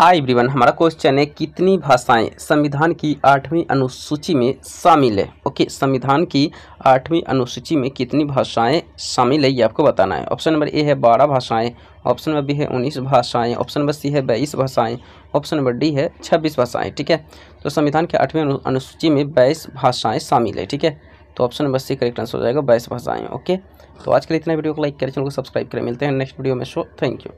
hi everyone हमारा question है कितनी भाषाएं संविधान की आठवीं अनुसूची में शामिल है ओके संविधान की आठवीं अनुसूची में कितनी भाषाएं शामिल है ये आपको बताना है ऑप्शन नंबर ए है बारह भाषाएं ऑप्शन नंबर बी है उन्नीस भाषाएं ऑप्शन नंबर सी है बाईस भाषाएं ऑप्शन नंबर डी है छब्बीस भाषाएँ ठीक है तो संविधान की आठवीं अनुसूची में बाईस भाषाएँ शामिल है ठीक है तो option number C correct answer हो जाएगा बाईस भाषाएँ ओके तो आज के लिए इतना वीडियो को लाइक करें चैनल को सब्सक्राइब करें मिलते हैं नेक्स्ट वीडियो में शो थैंक यू